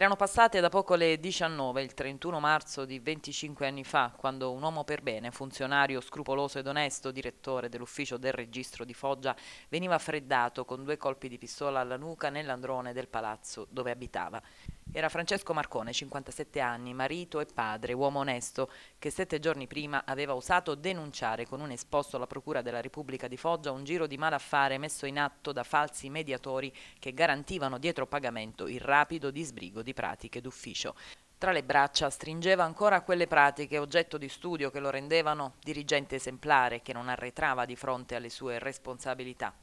Erano passate da poco le 19, il 31 marzo di 25 anni fa, quando un uomo per bene, funzionario scrupoloso ed onesto, direttore dell'ufficio del registro di Foggia, veniva freddato con due colpi di pistola alla nuca nell'androne del palazzo dove abitava. Era Francesco Marcone, 57 anni, marito e padre, uomo onesto, che sette giorni prima aveva osato denunciare con un esposto alla Procura della Repubblica di Foggia un giro di malaffare messo in atto da falsi mediatori che garantivano dietro pagamento il rapido disbrigo di pratiche d'ufficio. Tra le braccia stringeva ancora quelle pratiche oggetto di studio che lo rendevano dirigente esemplare che non arretrava di fronte alle sue responsabilità.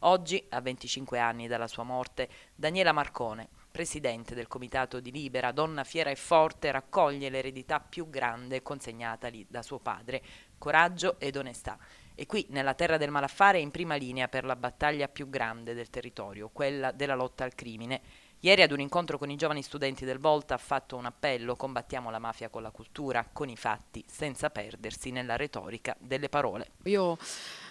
Oggi, a 25 anni dalla sua morte, Daniela Marcone, presidente del comitato di Libera, donna fiera e forte, raccoglie l'eredità più grande consegnatagli da suo padre, coraggio ed onestà. E qui, nella terra del malaffare, è in prima linea per la battaglia più grande del territorio, quella della lotta al crimine. Ieri ad un incontro con i giovani studenti del Volta ha fatto un appello, combattiamo la mafia con la cultura, con i fatti, senza perdersi nella retorica delle parole. Io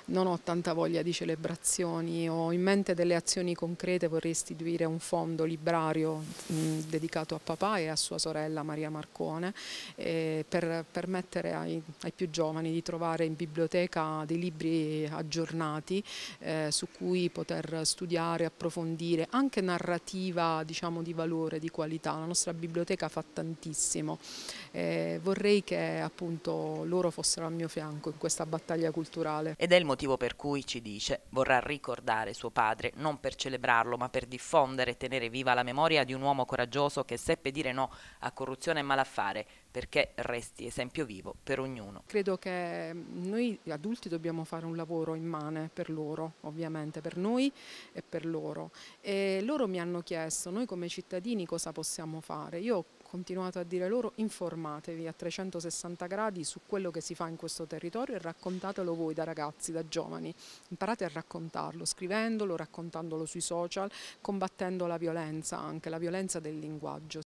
non ho tanta voglia di celebrazioni, ho in mente delle azioni concrete, vorrei istituire un fondo librario mh, mm, dedicato a papà e a sua sorella Maria Marcone eh, per permettere ai, ai, più giovani di trovare in biblioteca dei libri aggiornati eh, su cui poter studiare, approfondire, anche narrativa diciamo, di valore, di qualità. La nostra biblioteca fa tantissimo. Eh, vorrei che appunto loro fossero al mio fianco in questa battaglia culturale. Ed è il motivo per cui, ci dice, vorrà ricordare suo padre, non per celebrarlo, ma per diffondere e tenere viva la memoria di un uomo coraggioso che seppe dire no a corruzione e malaffare, perché resti esempio vivo per ognuno. Credo che noi adulti dobbiamo fare un lavoro immane per loro, ovviamente, per noi e per loro. E loro mi hanno chiesto, noi come cittadini cosa possiamo fare? Io continuato a dire loro informatevi a 360 gradi su quello che si fa in questo territorio e raccontatelo voi da ragazzi, da giovani, imparate a raccontarlo, scrivendolo, raccontandolo sui social, combattendo la violenza anche, la violenza del linguaggio.